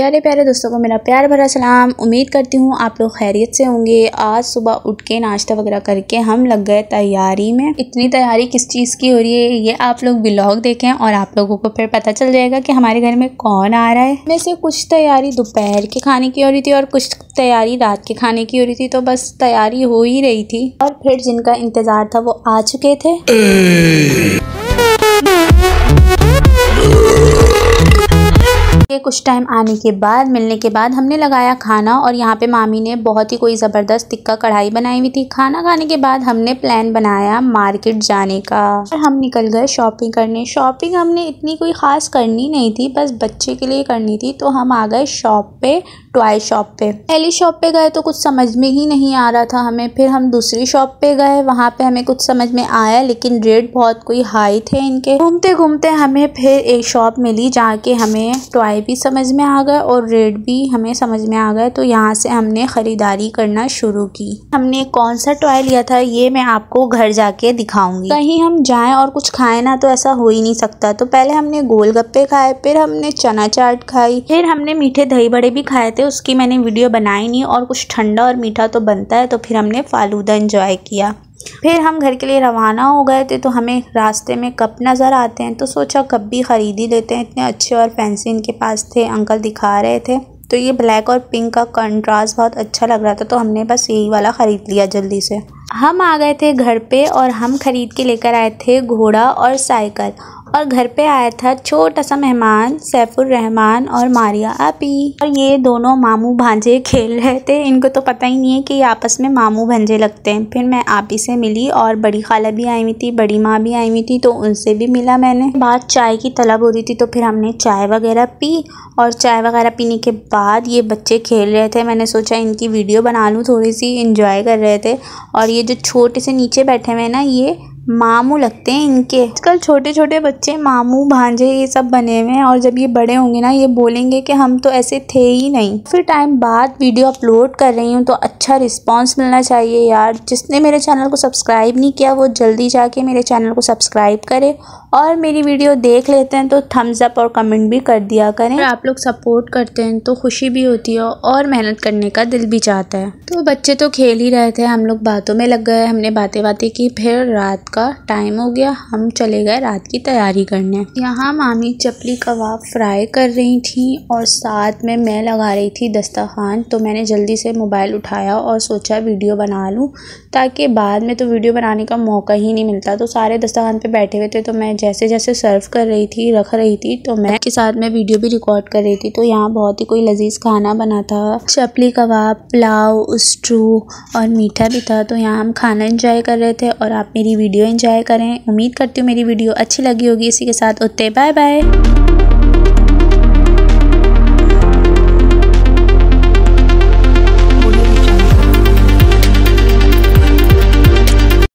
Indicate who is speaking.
Speaker 1: प्यारे प्यारे दोस्तों को मेरा प्यार भरा सलाम उम्मीद करती हूँ आप लोग खैरियत से होंगे आज सुबह उठ के नाश्ता वगैरह करके हम लग गए तैयारी में इतनी तैयारी किस चीज़ की हो रही है ये आप लोग ब्लॉग देखें और आप लोगों को फिर पता चल जाएगा कि हमारे घर में कौन आ रहा है मैं से कुछ तैयारी दोपहर के खाने की हो रही थी और कुछ तैयारी रात के खाने की हो रही थी तो बस तैयारी हो ही रही थी और फिर जिनका इंतज़ार था वो आ चुके थे के कुछ टाइम आने के बाद मिलने के बाद हमने लगाया खाना और यहाँ पे मामी ने बहुत ही कोई ज़बरदस्त टिक्का कढ़ाई बनाई हुई थी खाना खाने के बाद हमने प्लान बनाया मार्केट जाने का और हम निकल गए शॉपिंग करने शॉपिंग हमने इतनी कोई ख़ास करनी नहीं थी बस बच्चे के लिए करनी थी तो हम आ गए शॉप पे टॉय शॉप पे पहली शॉप पे गए तो कुछ समझ में ही नहीं आ रहा था हमें फिर हम दूसरी शॉप पे गए वहाँ पे हमें कुछ समझ में आया लेकिन रेट बहुत कोई हाई थे इनके घूमते घूमते हमें फिर एक शॉप मिली जहाँ के हमें टॉय भी समझ में आ गए और रेट भी हमें समझ में आ गए तो यहाँ से हमने ख़रीदारी करना शुरू की हमने कौन सा टॉय लिया था ये मैं आपको घर जाके दिखाऊंगी कहीं हम जाए और कुछ खाए ना तो ऐसा हो ही नहीं सकता तो पहले हमने गोल खाए फिर हमने चना चाट खाई फिर हमने मीठे दही बड़े भी खाए थे खाते उसकी मैंने वीडियो बनाई नहीं और कुछ ठंडा और मीठा तो बनता है तो फिर हमने फालूदा इन्जॉय किया फिर हम घर के लिए रवाना हो गए थे तो हमें रास्ते में कप नज़र आते हैं तो सोचा कप भी ख़रीद ही लेते हैं इतने अच्छे और फैंसी इनके पास थे अंकल दिखा रहे थे तो ये ब्लैक और पिंक का कंट्रास्ट बहुत अच्छा लग रहा था तो हमने बस यही वाला ख़रीद लिया जल्दी से हम आ गए थे घर पे और हम ख़रीद के लेकर आए थे घोड़ा और साइकिल और घर पे आया था छोटा सा मेहमान सैफुर रहमान और मारिया आपी और ये दोनों मामू भांजे खेल रहे थे इनको तो पता ही नहीं है कि आपस में मामू भांजे लगते हैं फिर मैं आपी से मिली और बड़ी खाला भी आई हुई थी बड़ी माँ भी आई हुई थी तो उनसे भी मिला मैंने बाद चाय की तलब हो रही थी तो फिर हमने चाय वगैरह पी और चाय वगैरह पीने के बाद ये बच्चे खेल रहे थे मैंने सोचा इनकी वीडियो बना लूँ थोड़ी सी इंजॉय कर रहे थे और ये जो छोटे से नीचे बैठे हुए हैं ना ये मामू लगते हैं इनके आजकल छोटे छोटे बच्चे मामू भांजे ये सब बने हुए हैं और जब ये बड़े होंगे ना ये बोलेंगे कि हम तो ऐसे थे ही नहीं फिर टाइम बाद वीडियो अपलोड कर रही हूँ तो अच्छा रिस्पॉन्स मिलना चाहिए यार जिसने मेरे चैनल को सब्सक्राइब नहीं किया वो जल्दी जाके मेरे चैनल को सब्सक्राइब करे और मेरी वीडियो देख लेते हैं तो थम्स अप और कमेंट भी कर दिया करें और आप लोग सपोर्ट करते हैं तो खुशी भी होती है और मेहनत करने का दिल भी चाहता है तो बच्चे तो खेल ही रहे थे हम लोग बातों में लग गए हमने बातें बातें की फिर रात का टाइम हो गया हम चले गए रात की तैयारी करने यहाँ मामी चपली कबाब फ्राई कर रही थी और साथ में मैं लगा रही थी दस्तखान तो मैंने जल्दी से मोबाइल उठाया और सोचा वीडियो बना लूँ ताकि बाद में तो वीडियो बनाने का मौका ही नहीं मिलता तो सारे दस्तखान पर बैठे हुए थे तो मैं जैसे जैसे सर्व कर रही थी रख रही थी तो मैं के साथ में वीडियो भी रिकॉर्ड कर रही थी तो यहाँ बहुत ही कोई लजीज खाना बना था चपली कबाब पुलाव स्ट्रू और मीठा भी था तो यहाँ हम खाना इंजॉय कर रहे थे और आप मेरी वीडियो इंजॉय करें उम्मीद करती हूँ मेरी वीडियो अच्छी लगी होगी इसी के साथ उतने बाय बाय